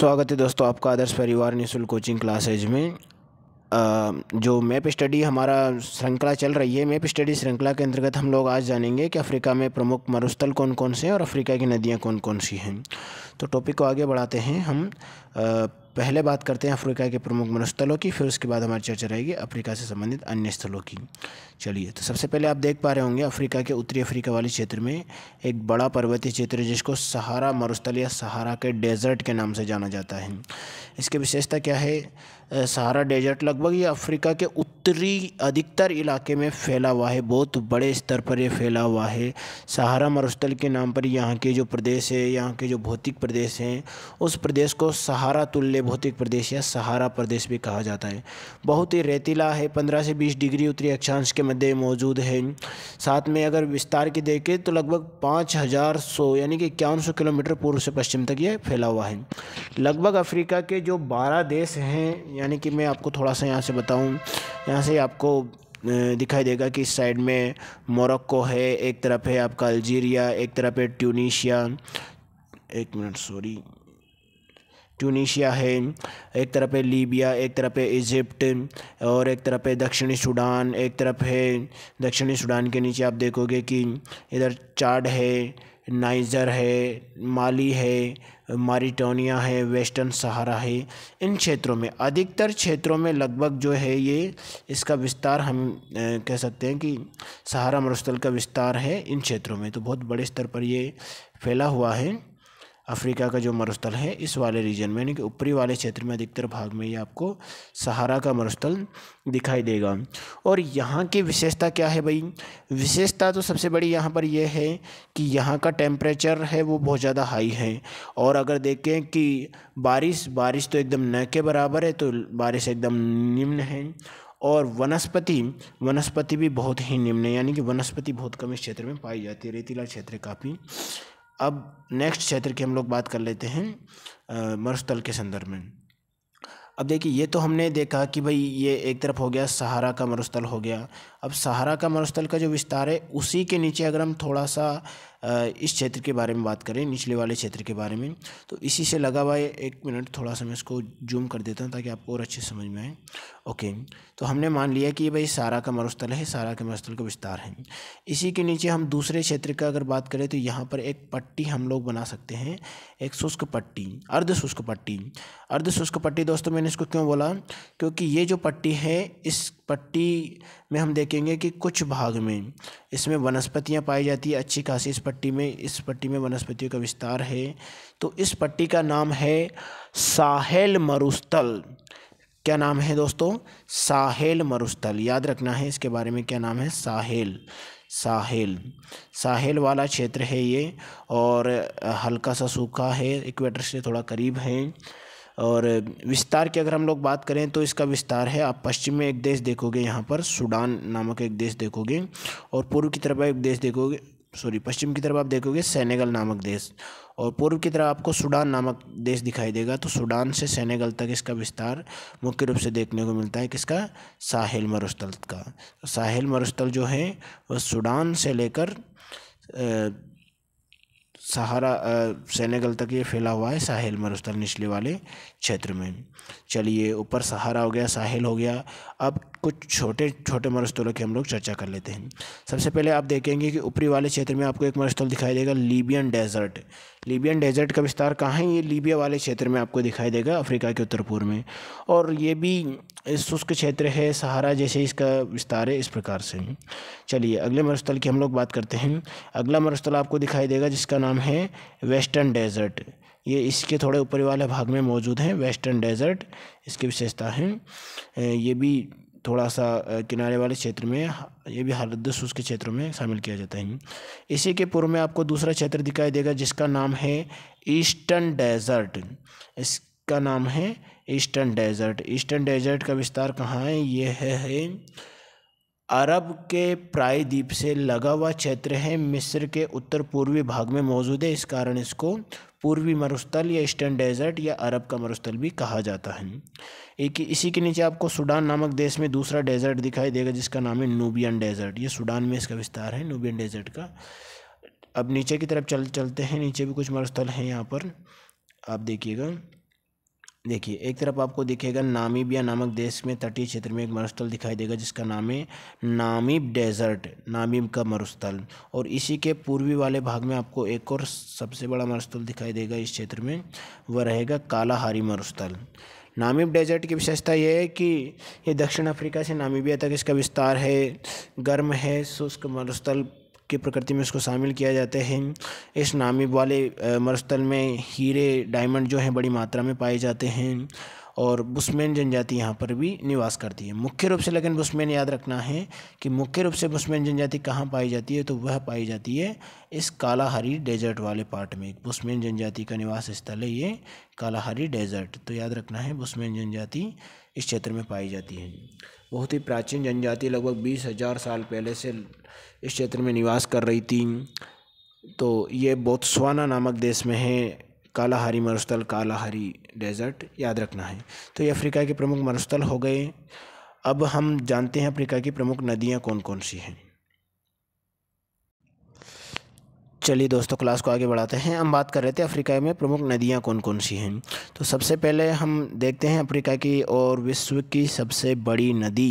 स्वागत है दोस्तों आपका आदर्श परिवार निःशुल्क कोचिंग क्लासेज में जो मैप स्टडी हमारा श्रृंखला चल रही है मैप स्टडी श्रृंखला के अंतर्गत हम लोग आज जानेंगे कि अफ्रीका में प्रमुख मरुस्थल कौन कौन से हैं और अफ्रीका की नदियां कौन कौन सी हैं तो टॉपिक को आगे बढ़ाते हैं हम पहले बात करते हैं अफ्रीका के प्रमुख मनस्थलों की फिर उसके बाद हमारी चर्चा रहेगी अफ्रीका से संबंधित अन्य स्थलों की चलिए तो सबसे पहले आप देख पा रहे होंगे अफ्रीका के उत्तरी अफ्रीका वाले क्षेत्र में एक बड़ा पर्वतीय क्षेत्र जिसको सहारा मरुस्थल या सहारा के डेजर्ट के नाम से जाना जाता है इसकी विशेषता क्या है सहारा डेजर्ट लगभग ये अफ्रीका के उत्तरी अधिकतर इलाके में फैला हुआ है बहुत बड़े स्तर पर यह फैला हुआ है सहारा मरुस्थल के नाम पर यहाँ के जो प्रदेश है यहाँ के जो भौतिक प्रदेश हैं उस प्रदेश को सहारा तुल्य भौतिक प्रदेश या सहारा प्रदेश भी कहा जाता है बहुत ही रेतीला है पंद्रह से बीस डिग्री उत्तरी अक्षांश के मध्य मौजूद है साथ में अगर विस्तार की देखें तो लगभग पाँच हज़ार सौ यानी कि इक्यावन सौ किलोमीटर पूर्व से पश्चिम तक ये फैला हुआ है लगभग अफ्रीका के जो बारह देश हैं यानी कि मैं आपको थोड़ा सा यहाँ से बताऊँ यहाँ से आपको दिखाई देगा कि इस साइड में मोरक्को है एक तरफ है आपका अल्जीरिया एक तरफ है ट्यूनिशिया एक मिनट सॉरी ट्यूनिशिया है एक तरफ है लीबिया एक तरफ है इजिप्ट और एक तरफ है दक्षिणी सूडान एक तरफ है दक्षिणी सूडान के नीचे आप देखोगे कि इधर चाड है नाइजर है माली है मारिटोनिया है वेस्टर्न सहारा है इन क्षेत्रों में अधिकतर क्षेत्रों में लगभग जो है ये इसका विस्तार हम कह सकते हैं कि सहारा मरुस्थल का विस्तार है इन क्षेत्रों में तो बहुत बड़े स्तर पर ये फैला हुआ है अफ्रीका का जो मरुस्थल है इस वाले रीजन में यानी कि ऊपरी वाले क्षेत्र में अधिकतर भाग में ये आपको सहारा का मरुस्थल दिखाई देगा और यहाँ की विशेषता क्या है भाई विशेषता तो सबसे बड़ी यहाँ पर यह है कि यहाँ का टेम्परेचर है वो बहुत ज़्यादा हाई है और अगर देखें कि बारिश बारिश तो एकदम न के बराबर है तो बारिश एकदम निम्न है और वनस्पति वनस्पति भी बहुत ही निम्न है यानी कि वनस्पति बहुत कम इस क्षेत्र में पाई जाती है रेतीला क्षेत्र काफ़ी अब नेक्स्ट क्षेत्र की हम लोग बात कर लेते हैं मरुस्थल के संदर्भ में अब देखिए ये तो हमने देखा कि भाई ये एक तरफ हो गया सहारा का मरुस्थल हो गया अब सहारा का मरुस्थल का जो विस्तार है उसी के नीचे अगर हम थोड़ा सा इस क्षेत्र के बारे में बात करें निचले वाले क्षेत्र के बारे में तो इसी से लगा हुआ है एक मिनट थोड़ा सा मैं इसको जूम कर देता हूँ ताकि आपको और अच्छे समझ में आए ओके तो हमने मान लिया कि भाई सारा का मरुस्थल है सारा के मरुस्थल का विस्तार है इसी के नीचे हम दूसरे क्षेत्र का अगर बात करें तो यहाँ पर एक पट्टी हम लोग बना सकते हैं एक शुष्क पट्टी अर्ध शुष्क पट्टी अर्ध शुष्क पट्टी दोस्तों मैंने इसको क्यों बोला क्योंकि ये जो पट्टी है इस पट्टी में हम देख देखेंगे कि कुछ भाग में इसमें वनस्पतियां पाई जाती है अच्छी खासी इस पट्टी में इस पट्टी में वनस्पतियों का विस्तार है तो इस पट्टी का नाम है साहेल मरुस्थल क्या नाम है दोस्तों साहेल मरुस्थल याद रखना है इसके बारे में क्या नाम है साहेल साहेल साहेल वाला क्षेत्र है ये और हल्का सा सूखा है इक्वेटर से थोड़ा करीब है और विस्तार की अगर हम लोग बात करें तो इसका विस्तार है आप पश्चिम में एक देश देखोगे यहाँ पर सूडान नामक एक देश देखोगे और पूर्व की तरफ एक देश देखोगे सॉरी पश्चिम की तरफ आप देखोगे सेनेगल नामक देश और पूर्व की तरफ आपको सूडान नामक देश दिखाई देगा तो सूडान से सेनेगल तक इसका विस्तार मुख्य रूप से देखने को मिलता है किसका साहिल मरुस्थल का साहिल मरुस्थल जो है वह सूडान से लेकर सहारा सेनेगल तक ये फैला हुआ है साहिल मरुस्थल निचले वाले क्षेत्र में चलिए ऊपर सहारा हो गया साहिल हो गया अब कुछ छोटे छोटे मरुस्थलों की हम लोग चर्चा कर लेते हैं सबसे पहले आप देखेंगे कि ऊपरी वाले क्षेत्र में आपको एक मरुस्थल दिखाई देगा लीबियन डेजर्ट लीबियन डेजर्ट का विस्तार कहाँ है ये लीबिया वाले क्षेत्र में आपको दिखाई देगा अफ्रीका के उत्तर पूर्व में और ये भी शुष्क क्षेत्र है सहारा जैसे इसका विस्तार है इस प्रकार से चलिए अगले मरुस्थल की हम लोग बात करते हैं अगला मरुस्थल आपको दिखाई देगा जिसका नाम है वेस्टर्न डेजर्ट ये इसके थोड़े ऊपरी वाले भाग में मौजूद हैं वेस्टर्न डेजर्ट इसकी विशेषता है ये भी थोड़ा सा किनारे वाले क्षेत्र में ये भी हरदसूस शुष्क क्षेत्रों में शामिल किया जाता है इसी के पूर्व में आपको दूसरा क्षेत्र दिखाई देगा जिसका नाम है ईस्टर्न डेजर्ट इसका नाम है ईस्टर्न डेजर्ट ईस्टर्न डेजर्ट का विस्तार कहाँ है ये है, है अरब के प्रायद्वीप से लगा हुआ क्षेत्र है मिस्र के उत्तर पूर्वी भाग में मौजूद है इस कारण इसको पूर्वी मरुस्थल या ईस्टर्न डेजर्ट या अरब का मरुस्थल भी कहा जाता है एक इसी के नीचे आपको सूडान नामक देश में दूसरा डेजर्ट दिखाई देगा जिसका नाम है नूबियन डेजर्ट ये सूडान में इसका विस्तार है नूबियन डेजर्ट का अब नीचे की तरफ चल चलते हैं नीचे भी कुछ मरुस्थल हैं यहाँ पर आप देखिएगा देखिए एक तरफ आपको दिखेगा नामीबिया नामक देश में तटीय क्षेत्र में एक मरुस्थल दिखाई देगा जिसका नाम है नामीब डेजर्ट नामीब का मरुस्थल और इसी के पूर्वी वाले भाग में आपको एक और सबसे बड़ा मरुस्थल दिखाई देगा इस क्षेत्र में वह रहेगा कालाहारी मरुस्थल नामिब डेजर्ट की विशेषता यह है कि ये दक्षिण अफ्रीका से नामीबिया तक इसका विस्तार है गर्म है शुष्क मरुस्थल की प्रकृति में इसको शामिल किया जाता है इस नामिब वाले मरुस्थल में हीरे डायमंड जो हैं बड़ी मात्रा में पाए जाते हैं और बुस्मैन जनजाति यहाँ पर भी निवास करती है मुख्य रूप से लेकिन बुस्मैन याद रखना है कि मुख्य रूप से बुस्मैन जनजाति कहाँ पाई जाती है तो वह पाई जाती है इस कालाहारी डेजर्ट वाले पार्ट में बुस्मैन जनजाति का निवास स्थल है ये कालाहारी डेजर्ट तो याद रखना है बुस्मैन जनजाति इस क्षेत्र में पाई जाती है बहुत ही प्राचीन जनजाति लगभग बीस हज़ार साल पहले से इस क्षेत्र में निवास कर रही थी तो ये बोत्सवाना नामक देश में है कालाहारी मरुस्थल कालाहारी डेजर्ट याद रखना है तो ये अफ्रीका के प्रमुख मरुस्थल हो गए अब हम जानते हैं अफ्रीका की प्रमुख नदियाँ कौन कौन सी हैं चलिए दोस्तों क्लास को आगे बढ़ाते हैं हम बात कर रहे थे अफ्रीका में प्रमुख नदियाँ कौन कौन सी हैं तो सबसे पहले हम देखते हैं अफ्रीका की और विश्व की सबसे बड़ी नदी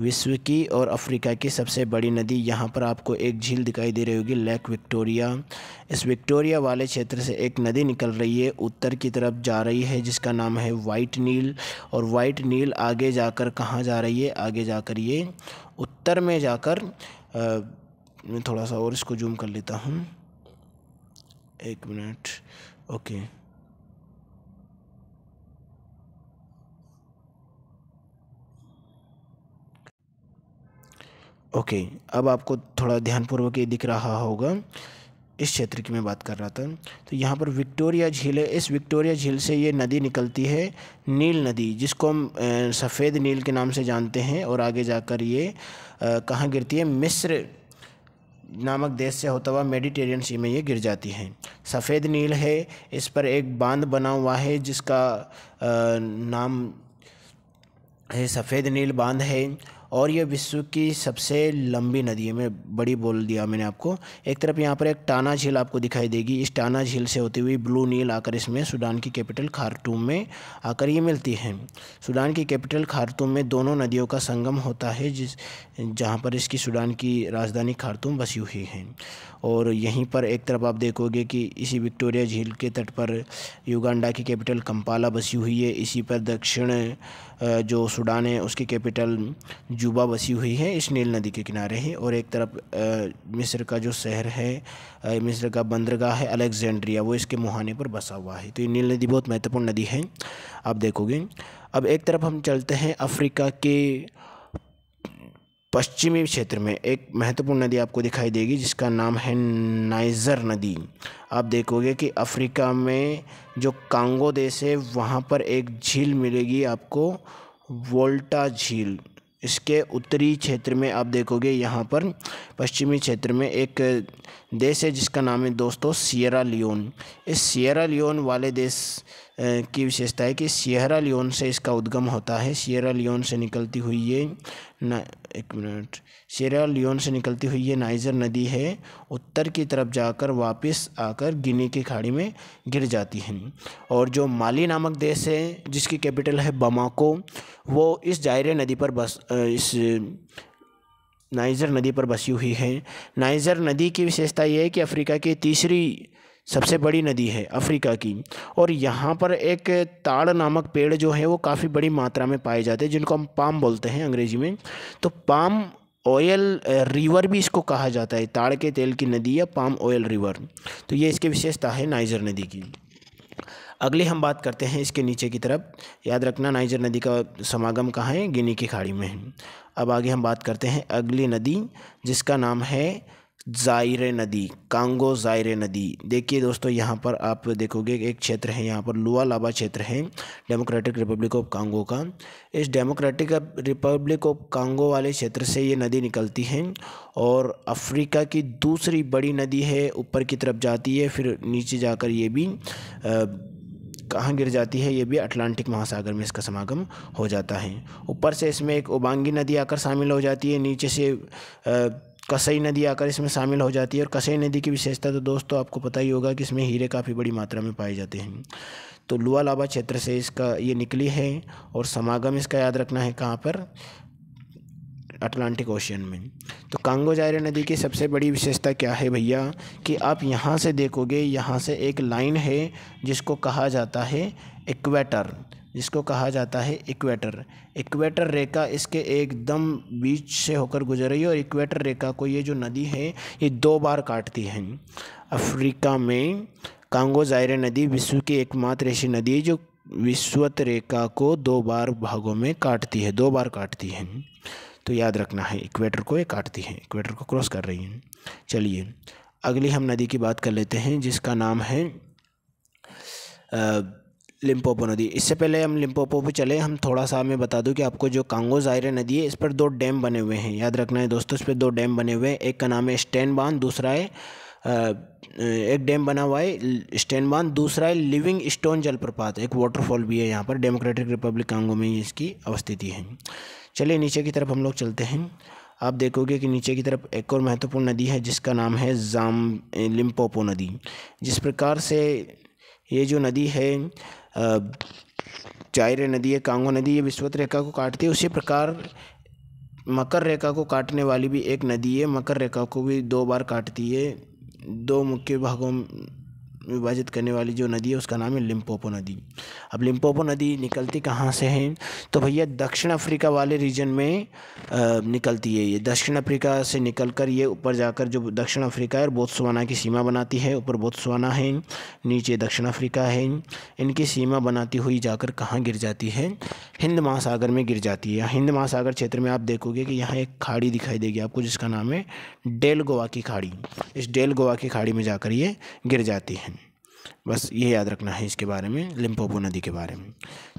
विश्व की और अफ्रीका की सबसे बड़ी नदी यहाँ पर आपको एक झील दिखाई दे रही होगी लेक विक्टोरिया इस विक्टोरिया वाले क्षेत्र से एक नदी निकल रही है उत्तर की तरफ जा रही है जिसका नाम है वाइट नील और वाइट नील आगे जाकर कहाँ जा रही है आगे जाकर ये उत्तर में जाकर आ, मैं थोड़ा सा और इसको जूम कर लेता हूँ एक मिनट ओके ओके अब आपको थोड़ा ध्यानपूर्वक ये दिख रहा होगा इस क्षेत्र की मैं बात कर रहा था तो यहाँ पर विक्टोरिया झील है इस विक्टोरिया झील से ये नदी निकलती है नील नदी जिसको हम सफ़ेद नील के नाम से जानते हैं और आगे जाकर ये कहाँ गिरती है मिस्र नामक देश से होता हुआ मेडिटेरियन सी में ये गिर जाती है सफ़ेद नील है इस पर एक बांध बना हुआ है जिसका नाम है सफ़ेद नील बांध है और ये विश्व की सबसे लंबी नदी है मैं बड़ी बोल दिया मैंने आपको एक तरफ यहाँ पर एक टाना झील आपको दिखाई देगी इस टाना झील से होती हुई ब्लू नील आकर इसमें सूडान की कैपिटल खारतूम में आकर ये मिलती है सूडान की कैपिटल खारतूम में दोनों नदियों का संगम होता है जिस जहाँ पर इसकी सूडान की राजधानी खारतूम बसी हुई है और यहीं पर एक तरफ आप देखोगे कि इसी विक्टोरिया झील के तट पर युगांडा की कैपिटल कंपाला बसी हुई है इसी पर दक्षिण जो सूडान है उसकी कैपिटल जुबा बसी हुई है इस नील नदी के किनारे ही और एक तरफ मिस्र का जो शहर है मिस्र का बंदरगाह है अलेक्जेंड्रिया वो इसके मुहाने पर बसा हुआ है तो ये नील नदी बहुत महत्वपूर्ण नदी है आप देखोगे अब एक तरफ हम चलते हैं अफ्रीका के पश्चिमी क्षेत्र में एक महत्वपूर्ण नदी आपको दिखाई देगी जिसका नाम है नाइजर नदी आप देखोगे कि अफ्रीका में जो कांगो देश है वहाँ पर एक झील मिलेगी आपको वोल्टा झील इसके उत्तरी क्षेत्र में आप देखोगे यहाँ पर पश्चिमी क्षेत्र में एक देश है जिसका नाम है दोस्तों सियरा लियोन इस सियरा लियोन वाले देश की विशेषता है कि सियरा लियोन से इसका उद्गम होता है सियरा लियोन से निकलती हुई ये न एक मिनट सियरा लियोन से निकलती हुई ये नाइजर नदी है उत्तर की तरफ जाकर वापस आकर गिनी की खाड़ी में गिर जाती है और जो माली नामक देश है जिसकी कैपिटल है बमाको वो इस जायरे नदी पर बस इस नाइजर नदी पर बसी हुई है नाइजर नदी की विशेषता यह है कि अफ्रीका की तीसरी सबसे बड़ी नदी है अफ्रीका की और यहाँ पर एक ताड़ नामक पेड़ जो है वो काफ़ी बड़ी मात्रा में पाए जाते हैं जिनको हम पाम बोलते हैं अंग्रेज़ी में तो पाम ऑयल रिवर भी इसको कहा जाता है ताड़ के तेल की नदी या पाम ऑयल रिवर तो ये इसकी विशेषता है नाइजर नदी की अगले हम बात करते हैं इसके नीचे की तरफ याद रखना नाइजर नदी का समागम कहाँ है गिनी की खाड़ी में अब आगे हम बात करते हैं अगली नदी जिसका नाम है ज़ायर नदी कांगो ज़ायर नदी देखिए दोस्तों यहाँ पर आप देखोगे एक क्षेत्र है यहाँ पर लुआ लाबा क्षेत्र है डेमोक्रेटिक रिपब्लिक ऑफ कांगो का इस डेमोक्रेटिक रिपब्लिक ऑफ कांगो वाले क्षेत्र से ये नदी निकलती है और अफ्रीका की दूसरी बड़ी नदी है ऊपर की तरफ जाती है फिर नीचे जाकर ये भी आ, कहाँ गिर जाती है ये भी अटलांटिक महासागर में इसका समागम हो जाता है ऊपर से इसमें एक उबांगी नदी आकर शामिल हो जाती है नीचे से आ, कसई नदी आकर इसमें शामिल हो जाती है और कसई नदी की विशेषता तो दोस्तों आपको पता ही होगा कि इसमें हीरे काफ़ी बड़ी मात्रा में पाए जाते हैं तो लुआ लाबा क्षेत्र से इसका ये निकली है और समागम इसका याद रखना है कहाँ पर अटलांटिक ओशियन में तो कांगो जायरे नदी की सबसे बड़ी विशेषता क्या है भैया कि आप यहाँ से देखोगे यहाँ से एक लाइन है जिसको कहा जाता है इक्वेटर जिसको कहा जाता है इक्वेटर इक्वेटर रेखा इसके एकदम बीच से होकर गुजर रही है और इक्वेटर रेखा को ये जो नदी है ये दो बार काटती है अफ्रीका में कांगो जायरे नदी विश्व की एकमात्र ऐसी नदी है जो विश्वत रेखा को दो बार भागों में काटती है दो बार काटती है तो याद रखना है इक्वेटर को ये काटती है इक्वेटर को क्रॉस कर रही है चलिए अगली हम नदी की बात कर लेते हैं जिसका नाम है आ, लिम्पोपो नदी इससे पहले हम लिम्पोपो पे चले हम थोड़ा सा मैं बता दूं कि आपको जो कांगो जायरे नदी है इस पर दो डैम बने हुए हैं याद रखना है दोस्तों इस पर दो डैम बने हुए हैं एक का नाम है स्टैन बांध दूसरा है एक डैम बना हुआ है स्टैन बांध दूसरा है लिविंग स्टोन जलप्रपात एक वाटरफॉल भी है यहाँ पर डेमोक्रेटिक रिपब्लिक कांगो में इसकी अवस्थिति है चलिए नीचे की तरफ हम लोग चलते हैं आप देखोगे कि नीचे की तरफ एक और महत्वपूर्ण नदी है जिसका नाम है जाम लिम्पोपो नदी जिस प्रकार से ये जो नदी है चायरे नदी है कांगो नदी ये विश्वत रेखा को काटती है उसी प्रकार मकर रेखा को काटने वाली भी एक नदी है मकर रेखा को भी दो बार काटती है दो मुख्य भागों विभाजित करने वाली जो नदी है उसका नाम है लिम्पोपो नदी अब लिम्पोपो नदी निकलती कहाँ से है तो भैया दक्षिण अफ्रीका वाले रीजन में निकलती है ये दक्षिण अफ्रीका से निकल कर ये ऊपर जाकर जो दक्षिण अफ्रीका है बोत्सवाना की सीमा बनाती है ऊपर बोत्सवाना है नीचे दक्षिण अफ्रीका है इनकी सीमा बनाती हुई जाकर कहाँ गिर जाती है हिंद महासागर में गिर जाती है हिंद महासागर क्षेत्र में आप देखोगे कि यहाँ एक खाड़ी दिखाई देगी आपको जिसका नाम है डेल गोवा की खाड़ी इस डेल गोवा की खाड़ी में जाकर ये गिर जाती है बस ये याद रखना है इसके बारे में लिम्पोपो नदी के बारे में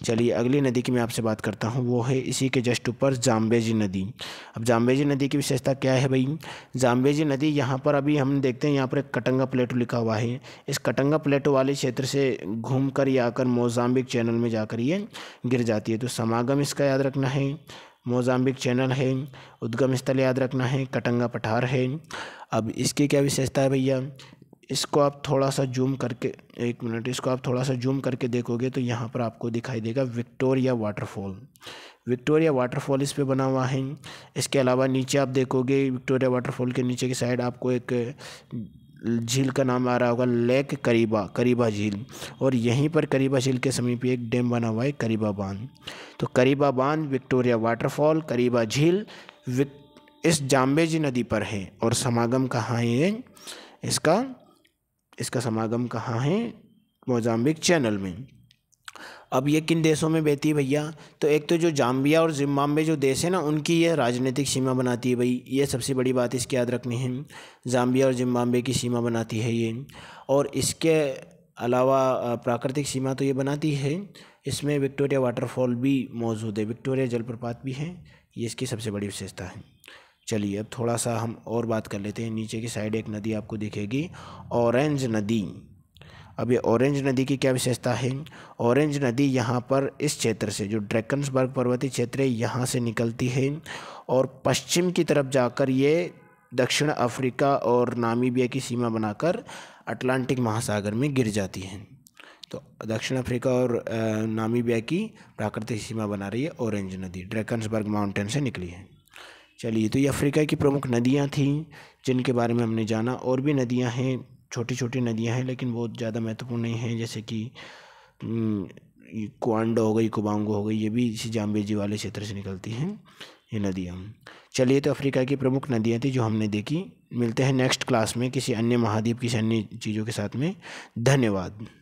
चलिए अगली नदी की मैं आपसे बात करता हूँ वो है इसी के जस्ट ऊपर जाम्बेजी नदी अब जाम्बेजी नदी की विशेषता क्या है भाई जाम्बेजी नदी यहाँ पर अभी हम देखते हैं यहाँ पर एक कटंगा प्लेटो लिखा हुआ है इस कटंगा प्लेटो वाले क्षेत्र से घूम कर या आकर मोजाम्बिक चैनल में जाकर ये गिर जाती है तो समागम इसका याद रखना है मोजाम्बिक चैनल है उद्गम स्थल याद रखना है कटंगा पठार है अब इसकी क्या विशेषता है भैया इसको आप थोड़ा सा जूम करके एक मिनट इसको आप थोड़ा सा जूम करके देखोगे तो यहाँ पर आपको दिखाई देगा विक्टोरिया वाटरफॉल विक्टोरिया वाटरफॉल इस पर बना हुआ है इसके अलावा नीचे आप देखोगे विक्टोरिया वाटरफॉल के नीचे की साइड आपको एक झील का नाम आ रहा होगा लेक करीबा करीबा झील और यहीं पर करीबा झील के समीप एक डैम बना हुआ है करीबा बांध तो करीबा बांध विक्टोरिया वाटरफॉल करीबा झील विक इस जाम्बेजी नदी पर है और समागम कहाँ है इसका इसका समागम कहाँ है मोजाम्बिक चैनल में अब ये किन देशों में बहती है भैया तो एक तो जो जाम्बिया और जिम्बाब्वे जो देश है ना उनकी ये राजनीतिक सीमा बनाती है भाई ये सबसे बड़ी बात इसकी याद रखनी है जाम्बिया और जिम्बाब्वे की सीमा बनाती है ये और इसके अलावा प्राकृतिक सीमा तो ये बनाती है इसमें विक्टोरिया वाटरफॉल भी मौजूद है विक्टोरिया जलप्रपात भी है ये इसकी सबसे बड़ी विशेषता है चलिए अब थोड़ा सा हम और बात कर लेते हैं नीचे की साइड एक नदी आपको दिखेगी ऑरेंज नदी अब ये ऑरेंज नदी की क्या विशेषता है ऑरेंज नदी यहाँ पर इस क्षेत्र से जो ड्रैकन्सबर्ग पर्वतीय क्षेत्र है यहाँ से निकलती है और पश्चिम की तरफ जाकर ये दक्षिण अफ्रीका और नामीबिया की सीमा बनाकर अटलांटिक महासागर में गिर जाती है तो दक्षिण अफ्रीका और नामीबिया की प्राकृतिक सीमा बना रही है ऑरेंज नदी ड्रैकन्सबर्ग माउंटेन से निकली है चलिए तो ये अफ्रीका की प्रमुख नदियाँ थीं जिनके बारे में हमने जाना और भी नदियाँ हैं छोटी छोटी नदियाँ हैं लेकिन बहुत ज़्यादा महत्वपूर्ण नहीं हैं जैसे कि कुआंडो हो गई कुबांगो हो गई ये भी इसी जाम्बेजी वाले क्षेत्र से निकलती हैं ये नदियाँ चलिए तो अफ्रीका की प्रमुख नदियाँ थी जो हमने देखी मिलते हैं नेक्स्ट क्लास में किसी अन्य महाद्वीप किसी अन्य चीज़ों के साथ में धन्यवाद